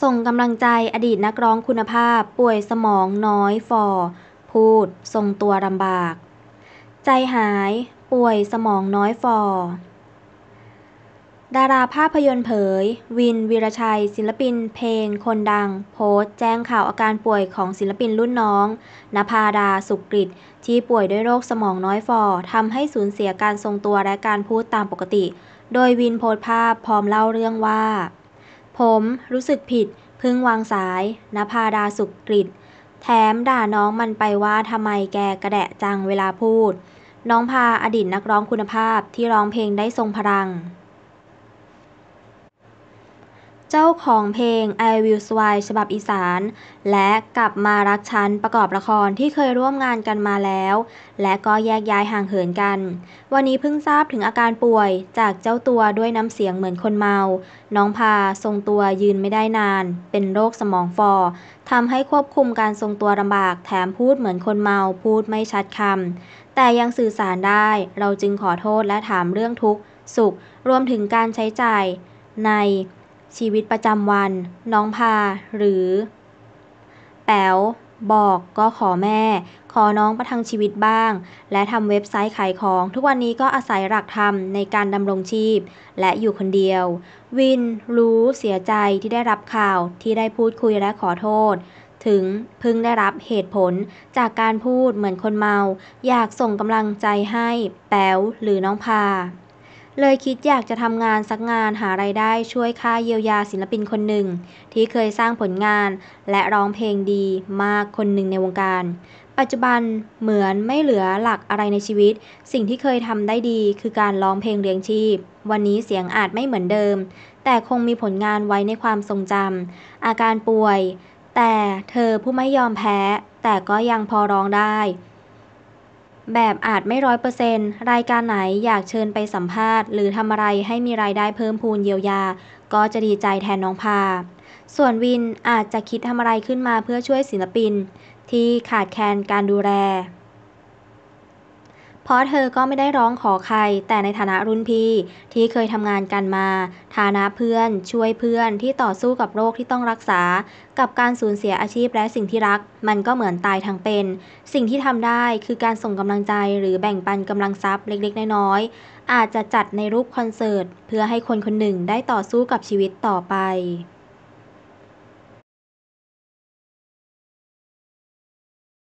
ส่งกำลังใจอดีตนักร้องคุณภาพป่วยสมองน้อยฟอ พูดทรงตัวลำบาก ใจหาย ป่วยสมองน้อยฟอ ดาราภาพยนตร์เผย วินวีรชัย ศิลปิน เพลงคนดัง โพสต์แจ้งข่าวอาการป่วยของศิลปินรุ่นน้องนภาดาสุกฤตที่ป่วยด้วยโรคสมองน้อยฟอทำให้สูญเสียการทรงตัวและการพูดตามปกติ โดยวินโพสต์ภาพพร้อมเล่าเรื่องว่าผมรู้สึกผิดเพิ่งวางสายนภาดาสุกริดแถมด่าน้องมันไปว่าทำไมแกกระแดะจังเวลาพูด น้องพาอดีตนักร้องคุณภาพที่ร้องเพลงได้ทรงพลังเจ้าของเพลง I Will s w i e ฉบับอีสาน และกลับมารักฉันประกอบละครที่เคยร่วมงานกันมาแล้ว และก็แยกย้ายห่างเหินกัน วันนี้เพิ่งทราบถึงอาการป่วยจากเจ้าตัวด้วยน้ำเสียงเหมือนคนเมา น้องพาทรงตัวยืนไม่ได้นาน เป็นโรคสมองฟอทำให้ควบคุมการทรงตัวลำบากแถมพูดเหมือนคนเมาพูดไม่ชัดคำแต่ยังสื่อสารได้เราจึงขอโทษและถามเรื่องทุกข์สุขรวมถึงการใช้จ่าย ในชีวิตประจำวัน น้องพาหรือ แป๋วบอก ก็ขอแม่ ขอน้องประทังชีวิตบ้าง และทำเว็บไซต์ขายของ ทุกวันนี้ก็อาศัยหลักธรรมในการดำรงชีพและอยู่คนเดียว วินรู้เสียใจที่ได้รับข่าวที่ได้พูดคุยและขอโทษ ถึงพึ่งได้รับเหตุผลจากการพูดเหมือนคนเมา อยากส่งกำลังใจให้ แป๋วหรือน้องพาเลยคิดอยากจะทำงานสักงานหาไรายได้ช่วยค่าเยียวยาศิลปินคนหนึ่ง ที่เคยสร้างผลงานและร้องเพลงดีมากคนหนึ่งในวงการ ปัจจุบันเหมือนไม่เหลือหลักอะไรในชีวิต สิ่งที่เคยทำได้ดีคือการร้องเพลงเลี้ยงชีพ วันนี้เสียงอาจไม่เหมือนเดิม แต่คงมีผลงานไว้ในความทรงจำอาการป่วย แต่เธอผู้ไม่ยอมแพ้แต่ก็ยังพอร้องได้แบบอาจไม่ร้อยเปอร์เซนต์ รายการไหนอยากเชิญไปสัมภาษณ์หรือทำอะไรให้มีรายได้เพิ่มพูนเยียวยา ก็จะดีใจแทนน้องพา ส่วนวินอาจจะคิดทำอะไรขึ้นมาเพื่อช่วยศิลปิน ที่ขาดแคลนการดูแลเพราะเธอก็ไม่ได้ร้องขอใครแต่ในฐานะรุ่นพี่ที่เคยทำงานกันมา ฐานะเพื่อนช่วยเพื่อนที่ต่อสู้กับโรคที่ต้องรักษา กับการสูญเสียอาชีพและสิ่งที่รัก มันก็เหมือนตายทั้งเป็น สิ่งที่ทำได้คือการส่งกำลังใจหรือแบ่งปันกำลังทรัพย์เล็กๆน้อยๆอาจจะจัดในรูปคอนเสิร์ตเพื่อให้คนคนหนึ่งได้ต่อสู้กับชีวิตต่อไป